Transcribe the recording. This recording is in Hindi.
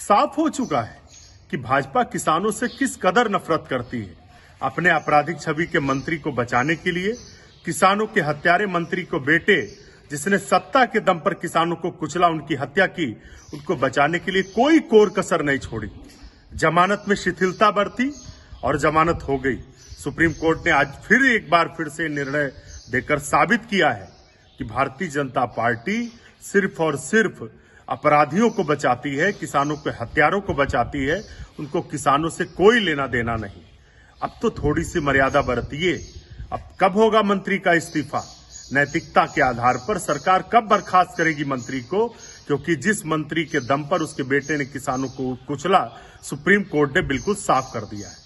साफ हो चुका है कि भाजपा किसानों से किस कदर नफरत करती है अपने आपराधिक छवि के मंत्री को बचाने के लिए किसानों के हत्यारे मंत्री को बेटे जिसने सत्ता के दम पर किसानों को कुचला उनकी हत्या की उनको बचाने के लिए कोई कोर कसर नहीं छोड़ी जमानत में शिथिलता बरती और जमानत हो गई सुप्रीम कोर्ट ने आज फिर एक बार फिर से निर्णय देकर साबित किया है कि भारतीय जनता पार्टी सिर्फ और सिर्फ अपराधियों को बचाती है किसानों के हथियारों को बचाती है उनको किसानों से कोई लेना देना नहीं अब तो थोड़ी सी मर्यादा बरतिए अब कब होगा मंत्री का इस्तीफा नैतिकता के आधार पर सरकार कब बर्खास्त करेगी मंत्री को क्योंकि जिस मंत्री के दम पर उसके बेटे ने किसानों को कुचला सुप्रीम कोर्ट ने बिल्कुल साफ कर दिया है